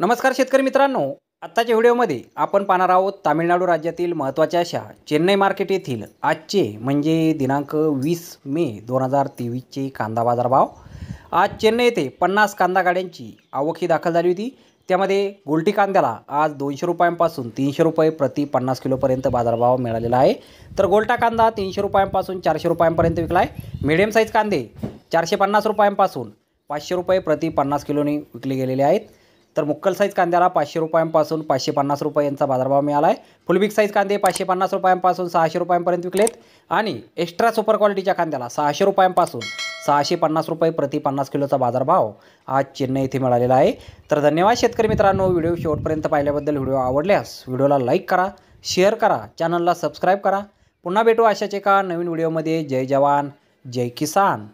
नमस्कार शेतकरी मित्रांनो आत्ताच्या व्हिडिओमध्ये आपण पाहणार आहोत तामिळनाडू राज्यातील महत्त्वाच्या अशा चेन्नई मार्केट येथील आजचे म्हणजे दिनांक वीस मे दोन हजार तेवीसचे कांदा बाजारभाव आज चेन्नई येथे पन्नास कांदा गाड्यांची आवक ही दाखल झाली होती त्यामध्ये गोलटी कांद्याला आज दोनशे रुपयांपासून तीनशे रुपये प्रति पन्नास किलोपर्यंत बाजारभाव मिळालेला आहे तर गोलटा कांदा तीनशे रुपयांपासून चारशे रुपयांपर्यंत विकला आहे मिडियम साईज कांदे चारशे पन्नास रुपयांपासून पाचशे रुपये प्रति पन्नास किलोने विकले गेलेले आहेत तर मुक्कल साईज कांद्याला पाचशे रुपयांपासून पाचशे पन्नास रुपये यांचा बाजारभाव मिळाला आहे फुलबिक साईज कांदे पाचशे पन्नास रुपयांपासून सहाशे रुपयांपर्यंत विकलेत आणि एक्स्ट्रा सुपर क्वालिटीच्या कांद्याला सहाशे रुपयांपासून सहाशे पन्नास रुपये प्रति पन्नास किलोचा बाजारभाव आज चेन्नई इथे मिळालेला आहे तर धन्यवाद शेतकरी मित्रांनो व्हिडिओ शेवटपर्यंत पाहिल्याबद्दल व्हिडिओ आवडल्यास व्हिडिओला लाईक करा शेअर करा चॅनलला सबस्क्राईब करा पुन्हा भेटू अशाच एका नवीन व्हिडिओमध्ये जय जवान जय किसान